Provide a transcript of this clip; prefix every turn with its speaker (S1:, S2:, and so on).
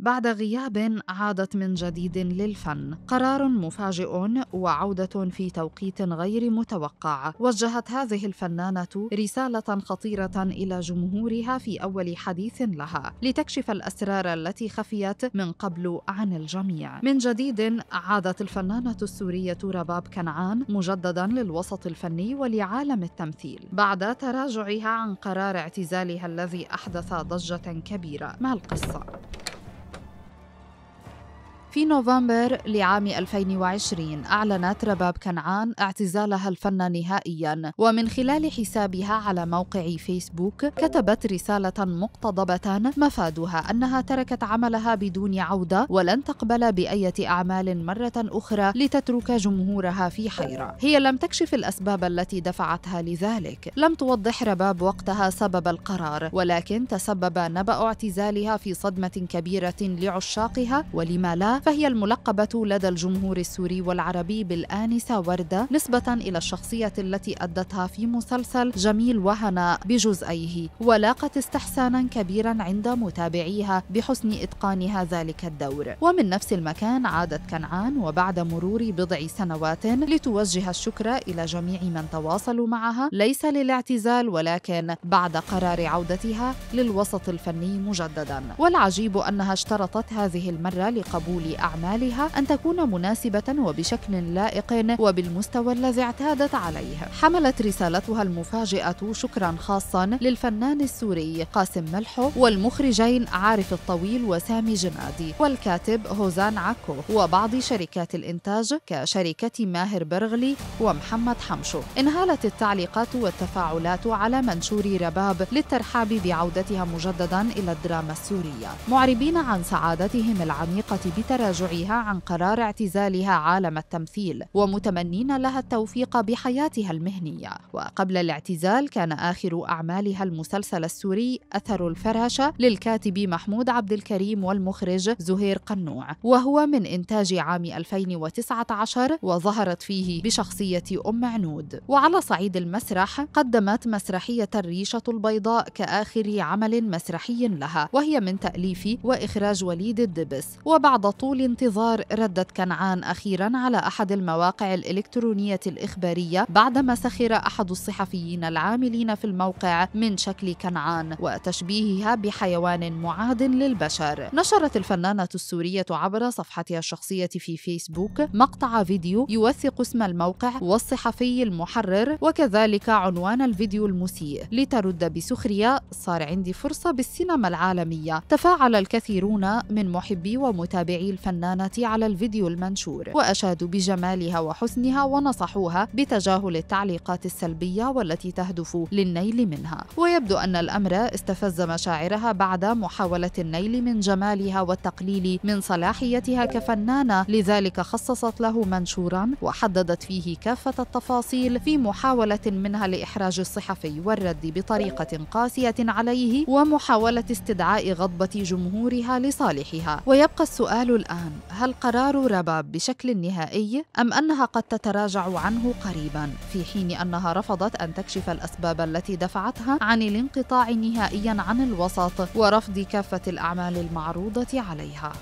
S1: بعد غياب عادت من جديد للفن قرار مفاجئ وعوده في توقيت غير متوقع وجهت هذه الفنانه رساله خطيره الى جمهورها في اول حديث لها لتكشف الاسرار التي خفيت من قبل عن الجميع من جديد عادت الفنانه السوريه رباب كنعان مجددا للوسط الفني ولعالم التمثيل بعد تراجعها عن قرار اعتزالها الذي احدث ضجه كبيره ما القصه في نوفمبر لعام 2020 أعلنت رباب كنعان اعتزالها الفن نهائيا ومن خلال حسابها على موقع فيسبوك كتبت رسالة مقتضبة مفادها أنها تركت عملها بدون عودة ولن تقبل بأية أعمال مرة أخرى لتترك جمهورها في حيرة هي لم تكشف الأسباب التي دفعتها لذلك لم توضح رباب وقتها سبب القرار ولكن تسبب نبأ اعتزالها في صدمة كبيرة لعشاقها ولما لا فهي الملقبة لدى الجمهور السوري والعربي بالآنسة وردة نسبة إلى الشخصية التي أدتها في مسلسل جميل وهنا بجزئيه ولاقت استحسانا كبيرا عند متابعيها بحسن إتقانها ذلك الدور ومن نفس المكان عادت كنعان وبعد مرور بضع سنوات لتوجه الشكر إلى جميع من تواصلوا معها ليس للاعتزال ولكن بعد قرار عودتها للوسط الفني مجددا والعجيب أنها اشترطت هذه المرة لقبول أعمالها أن تكون مناسبة وبشكل لائق وبالمستوى الذي اعتادت عليه حملت رسالتها المفاجئة شكرا خاصا للفنان السوري قاسم ملحو والمخرجين عارف الطويل وسامي جمادي والكاتب هوزان عكو وبعض شركات الإنتاج كشركة ماهر برغلي ومحمد حمشو انهالت التعليقات والتفاعلات على منشور رباب للترحاب بعودتها مجددا إلى الدراما السورية معربين عن سعادتهم العميقة بتركيز تراجعها عن قرار اعتزالها عالم التمثيل ومتمنين لها التوفيق بحياتها المهنية وقبل الاعتزال كان آخر أعمالها المسلسل السوري أثر الفراشة للكاتب محمود عبد الكريم والمخرج زهير قنوع وهو من إنتاج عام 2019 وظهرت فيه بشخصية أم عنود وعلى صعيد المسرح قدمت مسرحية الريشة البيضاء كآخر عمل مسرحي لها وهي من تأليف وإخراج وليد الدبس وبعد طول طول انتظار ردت كنعان أخيرا على أحد المواقع الإلكترونية الإخبارية بعدما سخر أحد الصحفيين العاملين في الموقع من شكل كنعان وتشبيهها بحيوان معاد للبشر نشرت الفنانة السورية عبر صفحتها الشخصية في فيسبوك مقطع فيديو يوثق اسم الموقع والصحفي المحرر وكذلك عنوان الفيديو المسيء لترد بسخرية صار عندي فرصة بالسينما العالمية تفاعل الكثيرون من محبي ومتابعي الفنانة على الفيديو المنشور وأشادوا بجمالها وحسنها ونصحوها بتجاهل التعليقات السلبية والتي تهدف للنيل منها ويبدو أن الأمر استفز مشاعرها بعد محاولة النيل من جمالها والتقليل من صلاحيتها كفنانة لذلك خصصت له منشورا وحددت فيه كافة التفاصيل في محاولة منها لإحراج الصحفي والرد بطريقة قاسية عليه ومحاولة استدعاء غضبة جمهورها لصالحها ويبقى السؤال الآن هل قرار رباب بشكل نهائي أم أنها قد تتراجع عنه قريبا في حين أنها رفضت أن تكشف الأسباب التي دفعتها عن الانقطاع نهائيا عن الوسط ورفض كافة الأعمال المعروضة عليها